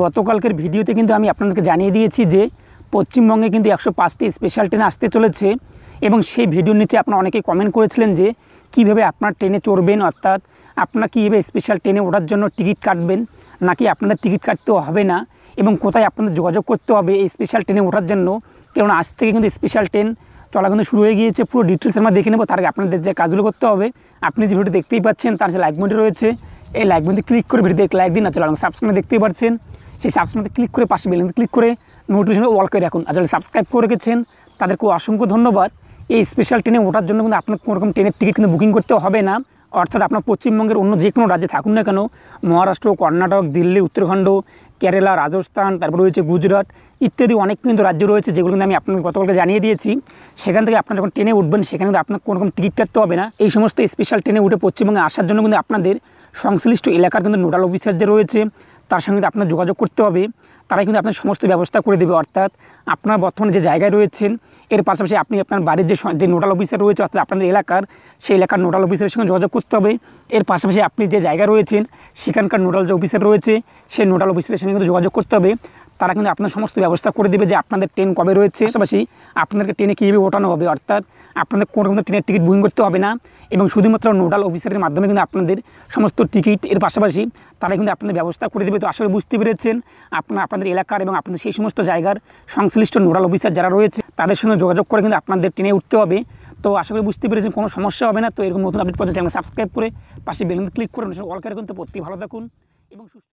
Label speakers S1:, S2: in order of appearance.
S1: গতকালকের ভিডিওতে কিন্তু আমি আপনাদেরকে জানিয়ে দিয়েছি যে পশ্চিমবঙ্গে কিন্তু একশো পাঁচটি স্পেশাল ট্রেন আসতে চলেছে এবং সেই ভিডিওর নিচে আপনারা অনেকে কমেন্ট করেছিলেন যে কিভাবে আপনার ট্রেনে চড়বেন অর্থাৎ আপনার কীভাবে স্পেশাল ট্রেনে ওঠার জন্য টিকিট কাটবেন নাকি আপনাদের টিকিট কাটতেও হবে না এবং কোথায় আপনাদের যোগাযোগ করতে হবে এই স্পেশাল ট্রেনে ওঠার জন্য কেননা আজ থেকে কিন্তু স্পেশাল ট্রেন চলা কিন্তু শুরু হয়ে গিয়েছে পুরো ডিটেলস আমরা দেখে নেবো তার আগে আপনাদের যে কাজগুলো করতে হবে আপনি যে ভিডিও দেখতেই পাচ্ছেন তার যে লাইক রয়েছে এই লাইকমেন্টে ক্লিক করে ভিডিও লাইক দিন না চলে সাবস্ক্রাইব দেখতেই পাচ্ছেন সেই সাবস্ক্রাইবতে ক্লিক করে পাশে বেলেনতে ক্লিক করে নোটিফিকেশন অল করে রাখুন আর যারা সাবস্ক্রাইব করে রেখেছেন তাদেরকে অসংখ্য ধন্যবাদ এই স্পেশাল ট্রেনে ওঠার জন্য কিন্তু আপনার কোনোরকম ট্রেনের টিকিট কিন্তু বুকিং করতে হবে না অর্থাৎ আপনার পশ্চিমবঙ্গের অন্য যে কোনো রাজ্যে থাকুন না কেন মহারাষ্ট্র কর্ণাটক দিল্লি উত্তরাখণ্ড কেরালা রাজস্থান তারপর রয়েছে গুজরাট ইত্যাদি অনেক কিন্তু রাজ্য রয়েছে যেগুলো কিন্তু আমি আপনাকে গতকালকে জানিয়ে দিয়েছি সেখান থেকে আপনার যখন ট্রেনে উঠবেন সেখানে কিন্তু আপনার কোনো রকম টিকিট কাটতে হবে না এই সমস্ত স্পেশাল ট্রেনে উঠে পশ্চিমবঙ্গে আসার জন্য কিন্তু আপনাদের সংশ্লিষ্ট এলাকার কিন্তু নোডাল অফিসার যে রয়েছে তার সঙ্গে আপনার যোগাযোগ করতে হবে তারা কিন্তু আপনার সমস্ত ব্যবস্থা করে দেবে অর্থাৎ আপনার বর্তমানে যে জায়গায় রয়েছেন এর পাশাপাশি আপনি আপনার বাড়ির যে যে নোডাল অফিসার রয়েছে অর্থাৎ আপনাদের এলাকার সেই এলাকার নোডাল অফিসারের সঙ্গে যোগাযোগ করতে হবে এর পাশাপাশি আপনি যে জায়গায় রয়েছেন সেখানকার নোডাল যে অফিসার রয়েছে সেই নোডাল অফিসারের সঙ্গে কিন্তু যোগাযোগ করতে হবে তারা কিন্তু আপনার সমস্ত ব্যবস্থা করে দেবে যে আপনাদের ট্রেন কবে রয়েছে পাশাপাশি আপনাদেরকে ট্রেনে কীভাবে ওঠানো হবে অর্থাৎ আপনাদের কোনো রকম ট্রেনের টিকিট বুকিং করতে হবে না এবং শুধুমাত্র নোডাল অফিসারের মাধ্যমে কিন্তু আপনাদের সমস্ত টিকিট এর পাশাপাশি তারা কিন্তু আপনাদের ব্যবস্থা করে দেবে তো আসলে বুঝতে পেরেছেন আপনার আপনাদের এলাকার এবং আপনাদের সেই সমস্ত জায়গার সংশ্লিষ্ট নোডাল অফিসার যারা রয়েছে তাদের সঙ্গে যোগাযোগ করে কিন্তু আপনাদের ট্রেনে উঠতে হবে তো আশা করি বুঝতে পেরেছেন কোনো সমস্যা হবে না তো এরকম নতুন আপডেট পর্যন্ত চ্যানেল সাবস্ক্রাইব করে পাশে বেলুন ক্লিক করে অল করে কিন্তু প্রত্যেক ভালো থাকুন এবং সুস্থ